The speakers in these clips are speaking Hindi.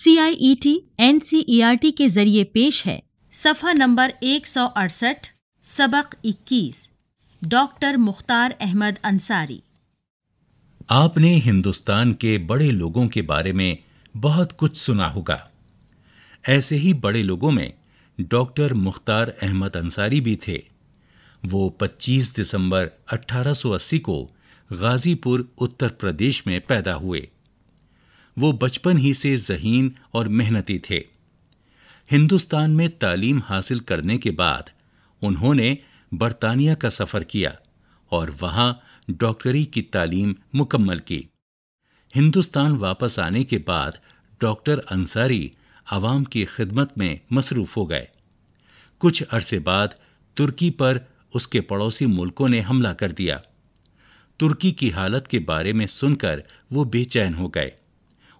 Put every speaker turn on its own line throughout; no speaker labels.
C I E T N C E R T के जरिए पेश है सफ़ा नंबर एक सौ अड़सठ सबक इक्कीस डॉक्टर मुख्तार अहमद अंसारी
आपने हिंदुस्तान के बड़े लोगों के बारे में बहुत कुछ सुना होगा ऐसे ही बड़े लोगों में डॉक्टर मुख्तार अहमद अंसारी भी थे वो 25 दिसंबर 1880 को गाज़ीपुर उत्तर प्रदेश में पैदा हुए वो बचपन ही से जहीन और मेहनती थे हिंदुस्तान में तालीम हासिल करने के बाद उन्होंने बरतानिया का सफ़र किया और वहाँ डॉक्टरी की तालीम मुकम्मल की हिंदुस्तान वापस आने के बाद डॉक्टर अंसारी आवाम की खिदमत में मसरूफ़ हो गए कुछ अरसे बाद तुर्की पर उसके पड़ोसी मुल्कों ने हमला कर दिया तुर्की की हालत के बारे में सुनकर वो बेचैन हो गए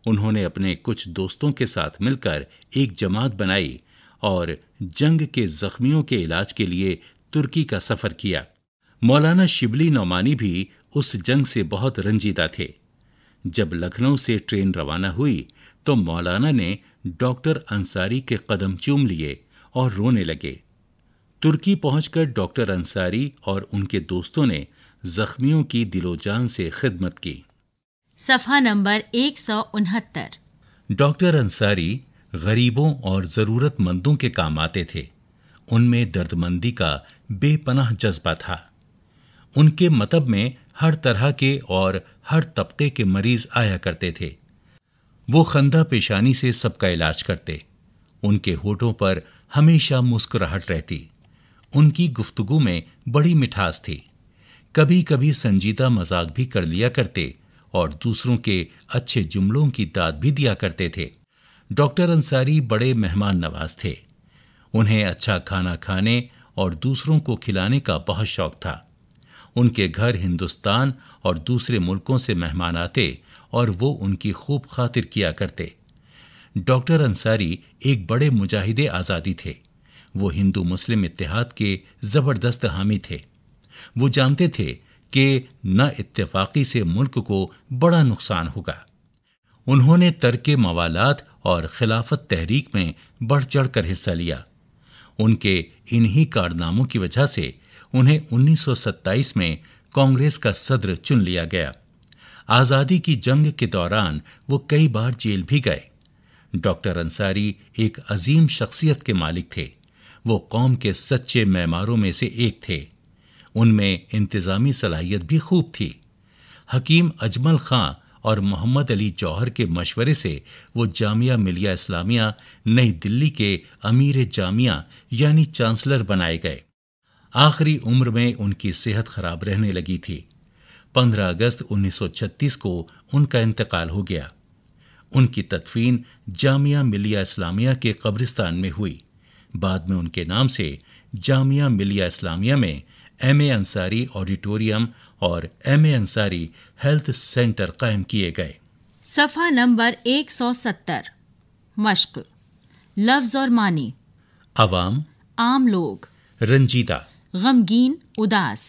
उन्होंने अपने कुछ दोस्तों के साथ मिलकर एक जमात बनाई और जंग के जख्मियों के इलाज के लिए तुर्की का सफर किया मौलाना शिबली नौमानी भी उस जंग से बहुत रंजीदा थे जब लखनऊ से ट्रेन रवाना हुई तो मौलाना ने डॉक्टर अंसारी के कदम चूम लिए और रोने लगे तुर्की पहुंचकर डॉक्टर अंसारी और उनके दोस्तों ने जख्मियों की दिलोजान से खिदमत की
सफा नंबर एक सौ उनहत्तर
डॉक्टर अंसारी गरीबों और ज़रूरतमंदों के काम आते थे उनमें दर्दमंदी का बेपनाह जज्बा था उनके मतब में हर तरह के और हर तबके के मरीज आया करते थे वो खंदा पेशानी से सबका इलाज करते उनके होठों पर हमेशा मुस्कुराहट रहती उनकी गुफ्तगु में बड़ी मिठास थी कभी कभी संजीदा मजाक भी कर लिया करते और दूसरों के अच्छे जुमलों की दाद भी दिया करते थे डॉक्टर अंसारी बड़े मेहमान नवाज थे उन्हें अच्छा खाना खाने और दूसरों को खिलाने का बहुत शौक था उनके घर हिंदुस्तान और दूसरे मुल्कों से मेहमान आते और वो उनकी खूब खातिर किया करते डॉक्टर अंसारी एक बड़े मुजाहिद आज़ादी थे वो हिंदू मुस्लिम इतिहाद के ज़बरदस्त हामी थे वो जानते थे कि न इतफ़ाकी से मुल्क को बड़ा नुकसान होगा उन्होंने तर्क मवालात और खिलाफत तहरीक में बढ़ चढ़ कर हिस्सा लिया उनके इन्हीं कारनामों की वजह से उन्हें 1927 में कांग्रेस का सदर चुन लिया गया आज़ादी की जंग के दौरान वो कई बार जेल भी गए डॉक्टर अंसारी एक अजीम शख्सियत के मालिक थे वो कौम के सच्चे मैमारों में से एक थे उनमें इंतज़ामी सलाहियत भी खूब थी हकीम अजमल खां और मोहम्मद अली जौहर के मशवरे से वो जामिया मिलिया इस्लामिया नई दिल्ली के अमीर जामिया यानी चांसलर बनाए गए आखिरी उम्र में उनकी सेहत खराब रहने लगी थी 15 अगस्त 1936 को उनका इंतकाल हो गया उनकी तदफीन जामिया मिलिया इस्लामिया के कब्रिस्तान में हुई बाद में उनके नाम से जामिया मिलिया इस्लामिया में एम ए अंसारी ऑडिटोरियम और M A Ansari health centre कायम किए गए
सफ़ा नंबर 170 मश्क लफ्ज़ और मानी आवाम आम लोग रंजीदा गमगीन उदास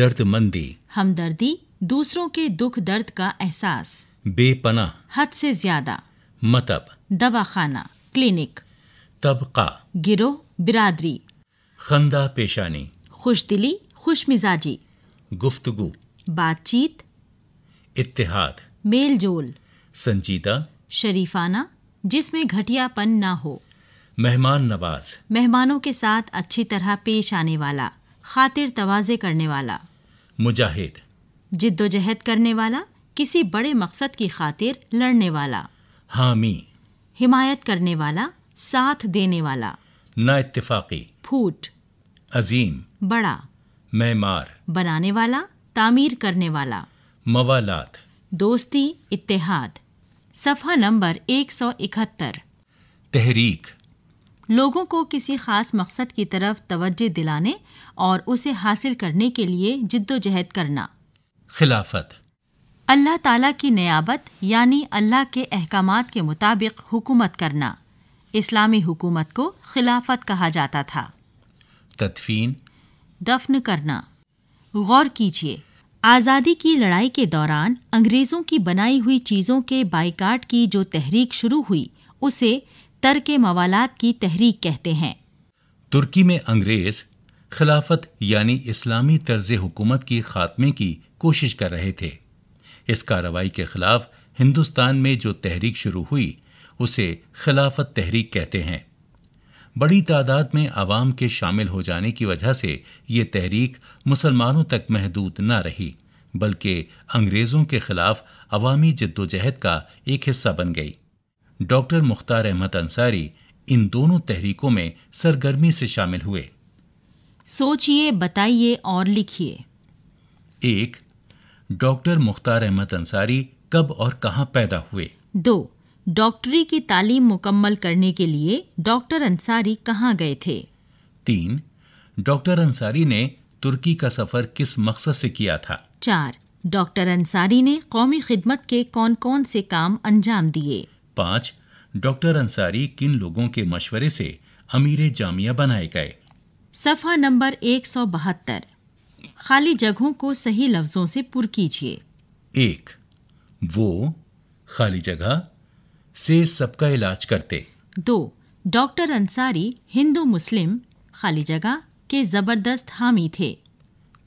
दर्दमंदी
हमदर्दी दूसरों के दुख दर्द का एहसास बेपना हद से ज्यादा मतब दवाखाना क्लिनिक तबका गिरोह बिरादरी
खंदा पेशानी
खुश दिली खुश मिजाजी गुफ्तगु बातचीत इतिहाद मेल जोल संजीदा शरीफाना जिसमें घटियापन ना हो
मेहमान नवाज
मेहमानों के साथ अच्छी तरह पेश आने वाला खातिर तवाजे करने वाला मुजाहिद जिद्दोजहद करने वाला किसी बड़े मकसद की खातिर लड़ने वाला हामी हिमायत करने वाला साथ देने वाला
ना इतफाकी फूट अजीम बड़ा मैमार
बनाने वाला तामीर करने वाला मवालात दोस्ती इत्तेहाद सफ़ा नंबर 171 तहरीक लोगों को किसी ख़ास मकसद की तरफ तवज्जो दिलाने और उसे हासिल करने के लिए जिद्दोजहद करना खिलाफत अल्लाह ताला की नयाबत यानी अल्लाह के अहकाम के मुताबिक हुकूमत करना इस्लामी हुकूमत को खिलाफत कहा जाता था तदफीन दफन करना गौर कीजिए आज़ादी की लड़ाई के दौरान अंग्रेज़ों की बनाई हुई चीज़ों के बाइकाट की जो तहरीक शुरू हुई उसे तर्क मवालात की तहरीक कहते हैं
तुर्की में अंग्रेज़ खिलाफत यानी इस्लामी तर्ज हुकूमत की खात्मे की कोशिश कर रहे थे इस कार्रवाई के खिलाफ हिंदुस्तान में जो तहरीक शुरू हुई उसे खिलाफत तहरीक कहते हैं बड़ी तादाद में आवाम के शामिल हो जाने की वजह से ये तहरीक मुसलमानों तक महदूद न रही बल्कि अंग्रेज़ों के खिलाफ अवामी जद्दोजहद का एक हिस्सा बन गई डॉक्टर मुख्तार अहमद अंसारी इन दोनों तहरीकों में सरगर्मी से शामिल हुए
सोचिए बताइए और लिखिए
एक डॉक्टर मुख्तार अहमद अंसारी कब और कहाँ पैदा हुए
दो डॉक्टरी की तालीम मुकम्मल करने के लिए डॉक्टर अंसारी कहाँ गए थे
तीन डॉक्टर अंसारी ने तुर्की का सफर किस मकसद से किया था
चार डॉक्टर अंसारी ने कौमी खिदमत के कौन कौन से काम अंजाम दिए
पाँच डॉक्टर अंसारी किन लोगों के मशवरे से अमीर जामिया बनाए गए
सफ़ा नंबर एक सौ बहत्तर खाली जगहों को सही लफ्ज़ों से पुर कीजिए
एक वो खाली जगह से सबका इलाज करते
दो डॉक्टर अंसारी हिंदू मुस्लिम खाली जगह के ज़बरदस्त हामी थे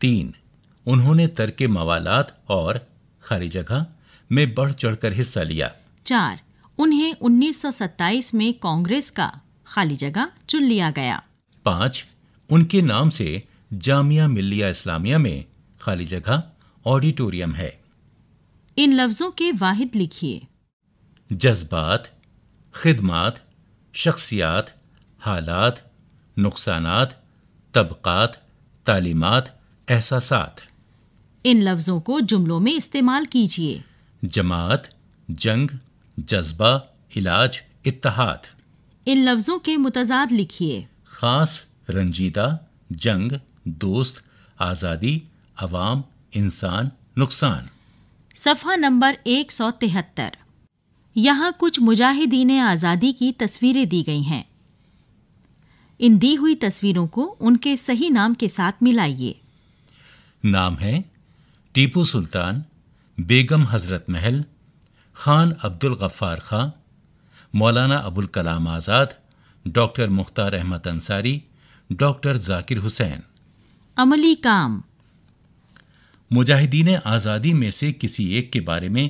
तीन उन्होंने के मवालात और खाली जगह में बढ़ चढ़कर हिस्सा लिया
चार उन्हें 1927 में कांग्रेस का खाली जगह चुन लिया गया
पाँच उनके नाम से जामिया मिल्लिया इस्लामिया में खाली जगह ऑडिटोरियम है
इन लफ्ज़ों के वाहिद लिखिए
जज्बात खदमात शख्सियात हालात नुकसान तबक़ात तालीमत एहसास इन लफ्ज़ों को
जुमलों में इस्तेमाल कीजिए
जमात जंग जज्बा इलाज इत्तहाद
इन लफ्ज़ों के मुतजाद लिखिए
ख़ास रंजीदा जंग दोस्त आज़ादी अवाम इंसान नुकसान
सफ़ा नंबर एक सौ तिहत्तर यहाँ कुछ मुजाहिदीन आज़ादी की तस्वीरें दी गई हैं इन दी हुई तस्वीरों को उनके सही नाम के साथ मिलाइए
नाम है टीपू सुल्तान बेगम हज़रत महल खान अब्दुल गफ़ार खां मौलाना अबुल कलाम आज़ाद डॉक्टर मुख्तार अहमद अंसारी डॉक्टर जाकिर हुसैन
अमली काम
मुजाहिदीन आज़ादी में से किसी एक के बारे में